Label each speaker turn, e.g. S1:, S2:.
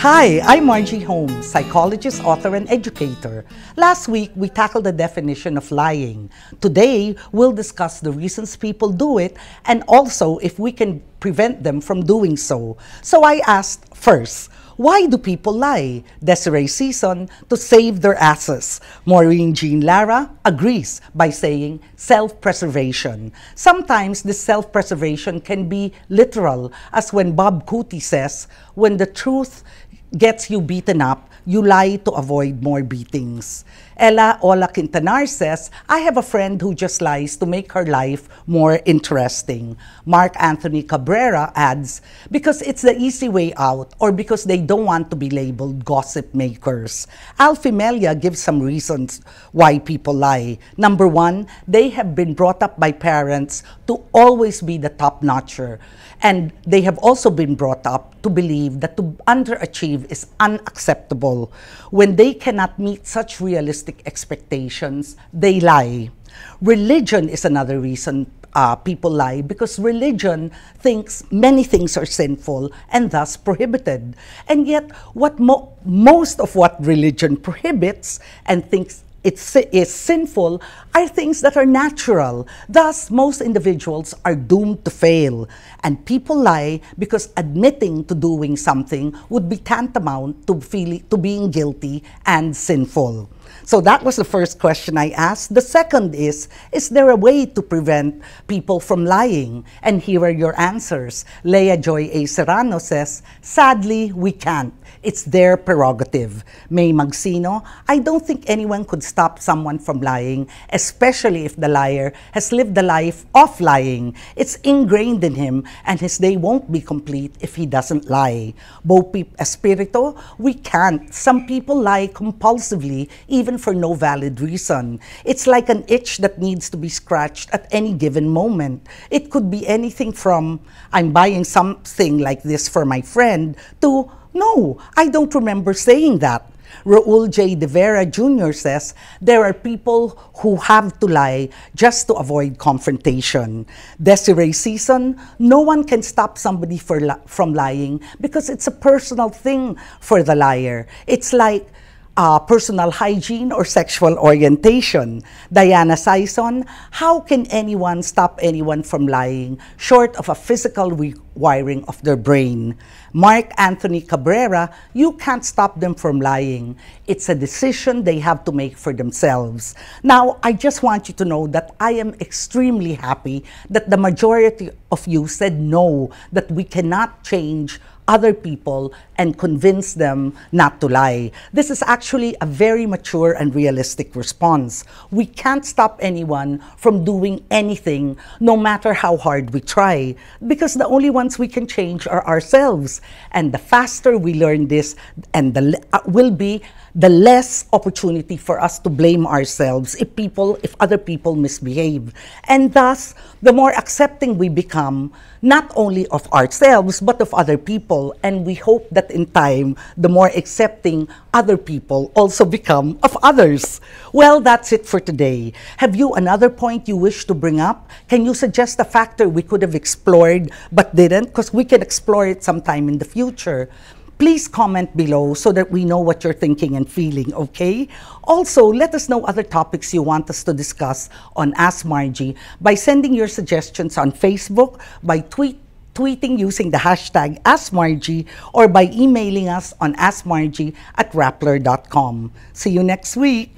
S1: Hi, I'm Margie Holmes, psychologist, author, and educator. Last week, we tackled the definition of lying. Today, we'll discuss the reasons people do it and also if we can prevent them from doing so. So I asked first, why do people lie? Desiree Season to save their asses. Maureen Jean Lara agrees by saying self preservation. Sometimes this self preservation can be literal, as when Bob Cootie says, when the truth gets you beaten up, you lie to avoid more beatings. Ella Ola Quintanar says, I have a friend who just lies to make her life more interesting. Mark Anthony Cabrera adds, because it's the easy way out or because they don't want to be labeled gossip makers. Alfie Melia gives some reasons why people lie. Number one, they have been brought up by parents to always be the top notcher. And they have also been brought up to believe that to underachieve believe is unacceptable. When they cannot meet such realistic expectations, they lie. Religion is another reason uh, people lie because religion thinks many things are sinful and thus prohibited. And yet, what mo most of what religion prohibits and thinks it's, is sinful are things that are natural. Thus, most individuals are doomed to fail. And people lie because admitting to doing something would be tantamount to, feeling, to being guilty and sinful. So that was the first question I asked. The second is, is there a way to prevent people from lying? And here are your answers. Leia Joy A. Serrano says, sadly, we can't. It's their prerogative. May Magsino, I don't think anyone could stop someone from lying, especially if the liar has lived the life of lying. It's ingrained in him, and his day won't be complete if he doesn't lie. Bo Espirito, we can't. Some people lie compulsively, even for no valid reason. It's like an itch that needs to be scratched at any given moment. It could be anything from, I'm buying something like this for my friend, to, no, I don't remember saying that. Raul J. De Vera Jr. says, There are people who have to lie just to avoid confrontation. Desiree Season, no one can stop somebody li from lying because it's a personal thing for the liar. It's like uh, personal hygiene or sexual orientation. Diana Sison, how can anyone stop anyone from lying short of a physical rewiring of their brain? Mark Anthony Cabrera, you can't stop them from lying. It's a decision they have to make for themselves. Now, I just want you to know that I am extremely happy that the majority of you said no, that we cannot change other people and convince them not to lie. This is actually a very mature and realistic response. We can't stop anyone from doing anything, no matter how hard we try, because the only ones we can change are ourselves. And the faster we learn this, and the uh, will be the less opportunity for us to blame ourselves if people, if other people misbehave. And thus, the more accepting we become, not only of ourselves, but of other people. And we hope that in time, the more accepting other people also become of others. Well, that's it for today. Have you another point you wish to bring up? Can you suggest a factor we could have explored but didn't? Because we can explore it sometime in the future please comment below so that we know what you're thinking and feeling, okay? Also, let us know other topics you want us to discuss on Ask Margie by sending your suggestions on Facebook, by tweet, tweeting using the hashtag AskMargie, or by emailing us on askmargie at rappler.com. See you next week!